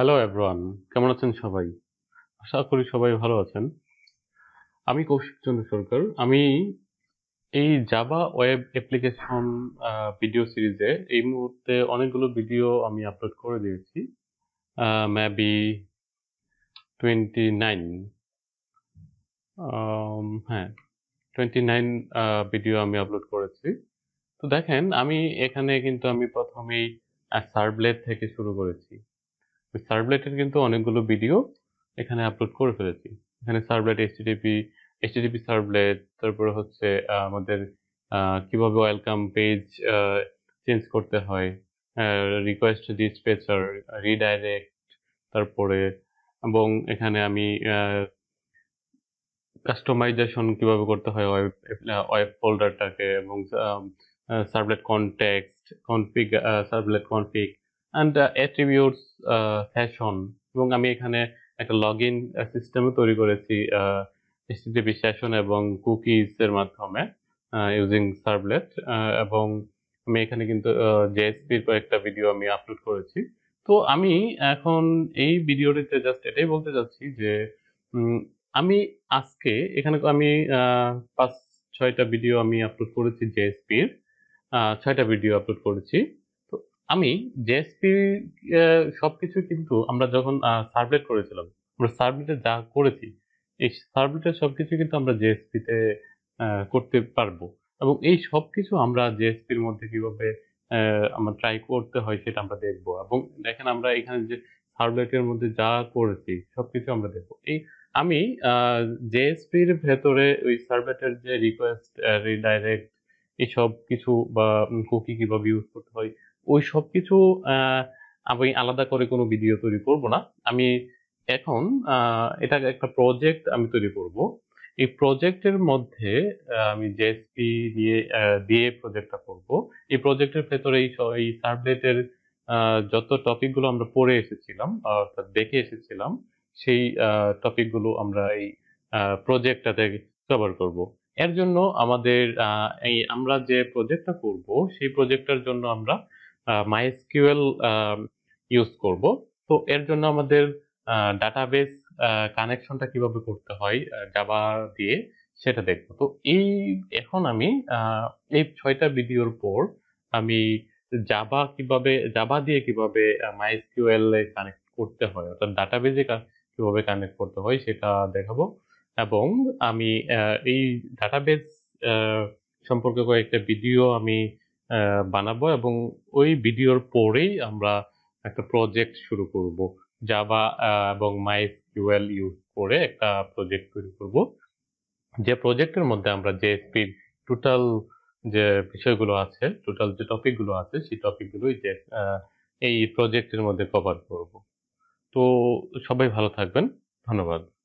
hello everyone কেমন আছেন সবাই আশা করি সবাই ভালো আছেন আমি কৌশিক চন্দ্র সরকার আমি এই জাভা ওয়েব অ্যাপ্লিকেশন ভিডিও সিরিজে এই মুহূর্তে অনেকগুলো ভিডিও আমি আপলোড করে দিয়েছি ম্যাবি টোয়েন্টি নাইন হ্যাঁ টোয়েন্টি নাইন ভিডিও আমি আপলোড করেছি তো দেখেন আমি এখানে কিন্তু আমি প্রথমেই সার্ভলেট থেকে শুরু করেছি সার্ভলেটের কিন্তু অনেকগুলো ভিডিও এখানে আপলোড করে ফেলেছি এখানে সার্ভলেট এইচটিটিপি এইচটিটিপি সার্ভলেট তারপরে হচ্ছে আমাদের কিভাবে ওয়েলকাম পেজ চেঞ্জ করতে হয় রিকোয়েস্ট ডিসপেচার রিডাইরেক্ট তারপরে এবং এখানে আমি কাস্টমাইজেশন কিভাবে করতে হয় ওয়েব ওয়েব ফোল্ডারটাকে এবং servlet context config servlet config and attributes session এবং আমি এখানে একটা লগ ইন সিস্টেমও তৈরি করেছি এইচটিটিপি uh, সেশন এবং কুকিজ এর মাধ্যমে ইউজিং uh, সার্ভলেট uh, এবং আমি এখানে কিন্তু জেএসপির কয়েকটা ভিডিও আমি আপলোড করেছি তো আমি এখন এই ভিডিওটিতে জাস্ট এটাই বলতে চাচ্ছি যে আমি আজকে এখানে আমি পাঁচ ছয়টা ভিডিও আমি আপলোড করেছি জেএসপির ছয়টা ভিডিও আপলোড করেছি আমি জেএসপি কিছু কিন্তু আমরা যখন সার্ভলেট করেছিলাম আমরা সার্ভলেটে যা করেছি এই সার্ভলেটের সবকিছু কিন্তু আমরা জেএসপিতে করতে পারবো এবং এই সব কিছু আমরা জেএসপির মধ্যে কীভাবে আমরা ট্রাই করতে হয় সেটা আমরা দেখবো এবং দেখেন আমরা এখানে যে সার্ভলেটের মধ্যে যা করেছি সবকিছু আমরা দেখবো এই আমি জেএসপির ভেতরে ওই সার্ভলেটের যে রিকোয়েস্ট রিডাইরেক্ট এই সব কিছু বা কুকি কীভাবে ইউজ করতে হয় ওই সব কিছু আমি আলাদা করে কোনো ভিডিও তৈরি করব না আমি এখন এটা একটা প্রজেক্ট আমি তৈরি করব এই প্রজেক্টের মধ্যে আমি জেএসপি দিয়ে দিয়ে প্রজেক্টটা করব এই প্রজেক্টের ভেতরে এই সার্ভলেটের যত টপিকগুলো আমরা পড়ে এসেছিলাম অর্থাৎ দেখে এসেছিলাম সেই টপিকগুলো আমরা এই প্রজেক্টটাতে কভার করব এর জন্য আমাদের এই আমরা যে প্রজেক্টটা করব সেই প্রজেক্টটার জন্য আমরা মাইএসকিউএল ইউজ করব তো এর জন্য আমাদের ডাটাবেস কানেকশনটা কিভাবে করতে হয় জাবা দিয়ে সেটা দেখবো তো এই এখন আমি এই ছয়টা ভিডিওর পর আমি জাবা কিভাবে জাবা দিয়ে কিভাবে মাইএসকিউএল এ কানেক্ট করতে হয় অর্থাৎ ডাটাবেজে কিভাবে কানেক্ট করতে হয় সেটা দেখাবো এবং আমি এই ডাটাবেস সম্পর্কে কয়েকটা ভিডিও আমি বানাবো এবং ওই ভিডিওর পরেই আমরা একটা প্রজেক্ট শুরু করব জাভা এবং মাইসকিউএল ইউজ করে একটা প্রজেক্ট তৈরি করব যে প্রজেক্টের মধ্যে আমরা যে স্পিড টোটাল যে বিষয়গুলো আছে টোটাল যে টপিকগুলো আছে সেই টপিকগুলোই যে এই প্রজেক্টের মধ্যে কভার করব তো সবাই ভালো থাকবেন ধন্যবাদ